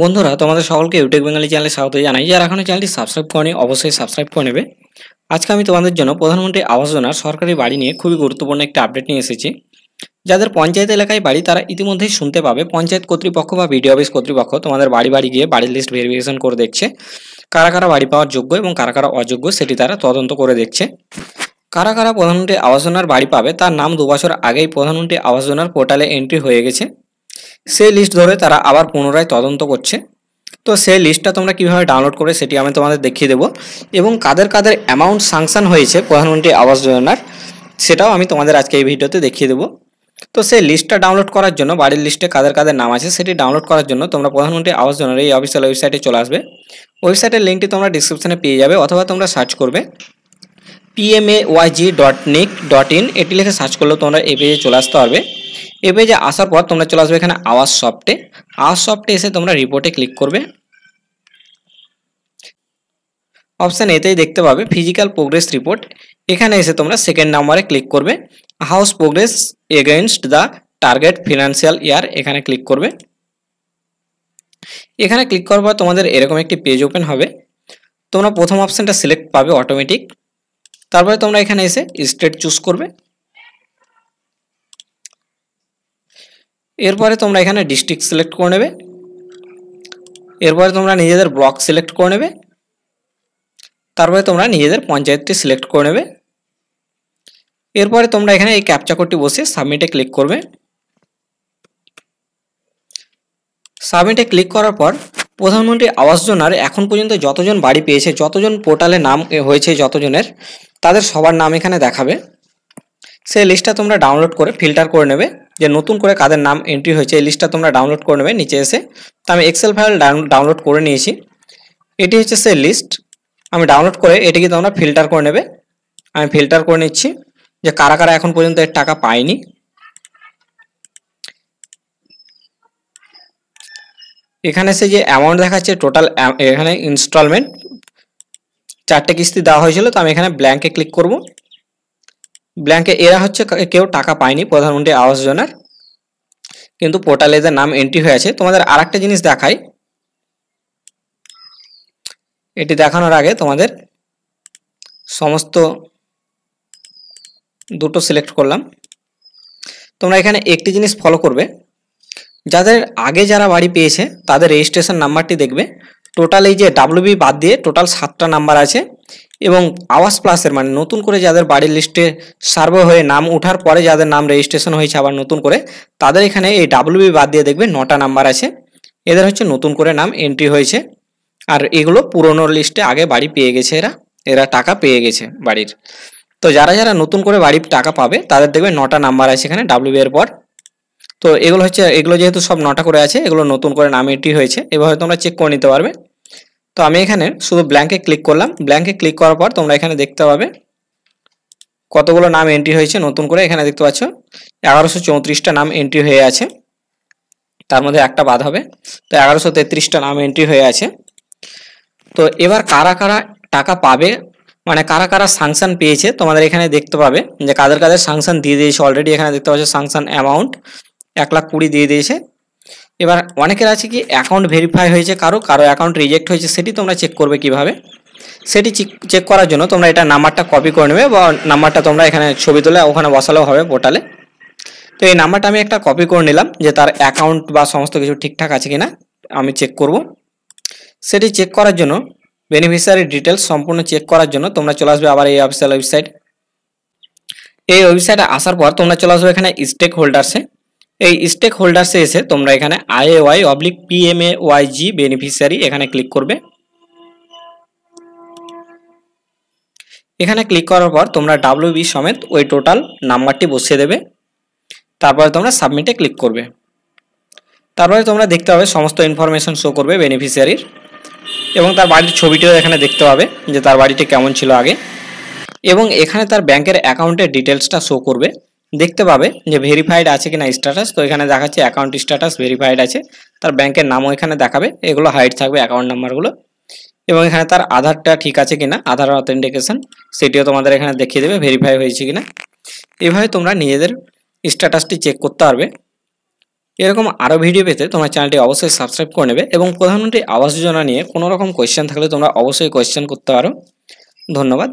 বন্ধুরা তোমাদের সকলকে ইউটিউব বেঙ্গালি চ্যানেলে স্বাগত জানাই যারা এখনও চ্যানেলটি সাবস্ক্রাইব করেনি অবশ্যই সাবস্ক্রাইব করে নেবে আজকে আমি তোমাদের জন্য প্রধানমন্ত্রী আবাস যোজনার সরকারি বাড়ি নিয়ে খুবই গুরুত্বপূর্ণ একটা আপডেট নিয়ে এসেছি যাদের পঞ্চায়েত এলাকায় বাড়ি তারা ইতিমধ্যেই শুনতে পাবে পঞ্চায়েত কর্তৃপক্ষ বা বিডিও অফিস কর্তৃপক্ষ তোমাদের বাড়ি বাড়ি গিয়ে বাড়ির লিস্ট ভেরিফিকেশন করে দেখছে কারা কারা বাড়ি পাওয়ার যোগ্য এবং কারা কারা অযোগ্য সেটি তারা তদন্ত করে দেখছে কারা কারা প্রধানমন্ত্রী আবাস যোজনার বাড়ি পাবে তার নাম দু বছর আগেই প্রধানমন্ত্রী আবাস যোজনার পোর্টালে এন্ট্রি হয়ে গেছে সেই লিস্ট ধরে তারা আবার পুনরায় তদন্ত করছে তো সেই লিস্টটা তোমরা কিভাবে ডাউনলোড করে সেটি আমি তোমাদের দেখিয়ে দেবো এবং কাদের কাদের অ্যামাউন্ট সাংশন হয়েছে প্রধানমন্ত্রী আবাস যোজনার সেটাও আমি তোমাদের আজকে এই ভিডিওতে দেখিয়ে দেবো তো সেই লিস্টটা ডাউনলোড করার জন্য বাড়ির লিস্টে কাদের কাদের নাম আছে সেটি ডাউনলোড করার জন্য তোমরা প্রধানমন্ত্রী আবাস যোজনার এই অফিসিয়াল ওয়েবসাইটে চলে আসবে ওয়েবসাইটের লিঙ্কটি তোমরা ডিসক্রিপশানে পেয়ে যাবে অথবা তোমরা সার্চ করবে YG dot nic dot in এটি লিখে সার্চ করলেও তোমরা এই পেজে চলে আসতে পারবে এ পেজে আসার পর তোমরা চলে আসবে এখানে আওয়াজ সফটে আওয়াজ সফটে এসে তোমরা রিপোর্টে ক্লিক করবে অপশান এতেই দেখতে পাবে ফিজিক্যাল প্রোগ্রেস রিপোর্ট এখানে এসে তোমরা সেকেন্ড নাম্বারে ক্লিক করবে house progress against the target financial year এখানে ক্লিক করবে এখানে ক্লিক করার পর তোমাদের এরকম একটি পেজ ওপেন হবে তোমরা প্রথম অপশানটা সিলেক্ট পাবে অটোমেটিক তারপরে তোমরা এখানে এসে স্টেট চুজ করবে এরপরে তোমরা এখানে ডিস্ট্রিক্ট সিলেক্ট করে নেবে এরপরে তোমরা নিজেদের ব্লক সিলেক্ট করে নেবে তারপরে তোমরা নিজেদের পঞ্চায়েতটি সিলেক্ট করে নেবে এরপরে তোমরা এখানে এই ক্যাপচা কোডটি বসে সাবমিটে ক্লিক করবে সাবমিটে ক্লিক করার পর প্রধানমন্ত্রী আবাস যোজনার এখন পর্যন্ত যতজন বাড়ি পেয়েছে যতজন পোর্টালে নাম হয়েছে যতজনের তাদের সবার নাম এখানে দেখাবে সেই লিস্টটা তোমরা ডাউনলোড করে ফিল্টার করে নেবে যে নতুন করে কাদের নাম এন্ট্রি হয়েছে এই লিস্টটা তোমরা ডাউনলোড করে নেবে নিচে এসে তো আমি এক্সেল ফাইল ডাউনলোড করে নিয়েছি এটি হচ্ছে সেই লিস্ট আমি ডাউনলোড করে এটিকে তোমরা ফিল্টার করে নেবে আমি ফিল্টার করে নিচ্ছি যে কারা কারা এখন পর্যন্ত এর টাকা পায়নি এখানে সে যে অ্যামাউন্ট দেখাচ্ছে টোটাল এখানে ইনস্টলমেন্ট চারটে কিস্তি দেওয়া হয়েছিল তো আমি এখানে ব্ল্যাঙ্কে ক্লিক করবো ব্ল্যাঙ্কে এরা হচ্ছে কেউ টাকা পায়নি প্রধানমন্ত্রী আবাস যোজনার কিন্তু পোর্টালে এদের নাম এন্ট্রি হয়েছে তোমাদের আর একটা জিনিস দেখাই এটি দেখানোর আগে তোমাদের সমস্ত দুটো সিলেক্ট করলাম তোমরা এখানে একটি জিনিস ফলো করবে যাদের আগে যারা বাড়ি পেয়েছে তাদের রেজিস্ট্রেশন নাম্বারটি দেখবে টোটাল এই যে ডাব্লিউবি বাদ দিয়ে টোটাল সাতটা নাম্বার আছে এবং আওয়াজ প্লাসের মানে নতুন করে যাদের বাড়ির লিস্টে সার্ভে হয়ে নাম ওঠার পরে যাদের নাম রেজিস্ট্রেশন হয়েছে আবার নতুন করে তাদের এখানে এই ডাব্লিউবি বাদ দিয়ে দেখবে নটা নাম্বার আছে এদের হচ্ছে নতুন করে নাম এন্ট্রি হয়েছে আর এগুলো পুরনো লিস্টে আগে বাড়ি পেয়ে গেছে এরা এরা টাকা পেয়ে গেছে বাড়ির তো যারা যারা নতুন করে বাড়ির টাকা পাবে তাদের দেখবে নটা নাম্বার আছে এখানে ডাব্লিউ এর পর তো এগুলো হচ্ছে এগুলো যেহেতু সব নটা করে আছে এগুলো নতুন করে নাম এন্ট্রি হয়েছে এভাবে তোমরা চেক করে নিতে পারবে তো আমি এখানে শুধু ব্ল্যাঙ্কে ক্লিক করলাম ব্ল্যাঙ্কে ক্লিক করার পর তোমরা এখানে দেখতে পাবে কতগুলো নাম এন্ট্রি হয়েছে নতুন করে এখানে দেখতে পাচ্ছ এগারোশো চৌত্রিশটা নাম এন্ট্রি হয়ে আছে তার মধ্যে একটা বাদ হবে তো এগারোশো তেত্রিশটা নাম এন্ট্রি হয়ে আছে তো এবার কারা কারা টাকা পাবে মানে কারা কারা সাংশন পেয়েছে তোমাদের এখানে দেখতে পাবে যে কাদের কাদের সাংশান দিয়ে দিয়েছে অলরেডি এখানে দেখতে পাচ্ছ সাংশান অ্যামাউন্ট এক লাখ কুড়ি দিয়ে দিয়েছে এবার অনেকের আছে কি অ্যাকাউন্ট ভেরিফাই হয়েছে কারো কারো অ্যাকাউন্ট রিজেক্ট হয়েছে সেটি তোমরা চেক করবে কিভাবে সেটি চেক করার জন্য তোমরা এটা নাম্বারটা কপি করে নেবে বা নাম্বারটা তোমরা এখানে ছবি তুলে ওখানে বসালেও হবে পোর্টালে তো এই নাম্বারটা আমি একটা কপি করে নিলাম যে তার অ্যাকাউন্ট বা সমস্ত কিছু ঠিকঠাক আছে কি না আমি চেক করব সেটি চেক করার জন্য বেনিফিশিয়ারি ডিটেলস সম্পূর্ণ চেক করার জন্য তোমরা চলে আসবে আবার এই অফিসিয়াল ওয়েবসাইট এই ওয়েবসাইটে আসার পর তোমরা চলে আসবে এখানে স্টেক হোল্ডার্সে এই স্টেক হোল্ডার্সে এসে তোমরা এখানে IA Y oblique A Y G beneficiary এখানে ক্লিক করবে এখানে ক্লিক করার পর তোমরা ডাব্লিউ বি সমেত ওই টোটাল নাম্বারটি বসিয়ে দেবে তারপরে তোমরা সাবমিটে ক্লিক করবে তারপরে তোমরা দেখতে পাবে সমস্ত ইনফরমেশন শো করবে বেনিফিসিয়ারির এবং তার বাড়ির ছবিটিও এখানে দেখতে পাবে যে তার বাড়িটি কেমন ছিল আগে এবং এখানে তার ব্যাংকের অ্যাকাউন্টের ডিটেলসটা শো করবে দেখতে পাবে যে ভেরিফাইড আছে কিনা স্ট্যাটাস তো এখানে দেখাচ্ছে অ্যাকাউন্ট স্ট্যাটাস ভেরিফাইড আছে তার ব্যাংকের নামও এখানে দেখাবে এগুলো হাইট থাকবে অ্যাকাউন্ট নাম্বারগুলো এবং এখানে তার আধারটা ঠিক আছে কিনা আধার অথেন্টিকেশন সেটিও তোমাদের এখানে দেখিয়ে দেবে ভেরিফাই হয়েছে কিনা এভাবে তোমরা নিজেদের স্ট্যাটাসটি চেক করতে পারবে এরকম আরও ভিডিও পেতে তোমার চ্যানেলটি অবশ্যই সাবস্ক্রাইব করে নেবে এবং প্রধানমন্ত্রী আবাস যোজনা নিয়ে কোনো রকম কোয়েশ্চেন থাকলে তোমরা অবশ্যই কোয়েশ্চেন করতে পারো ধন্যবাদ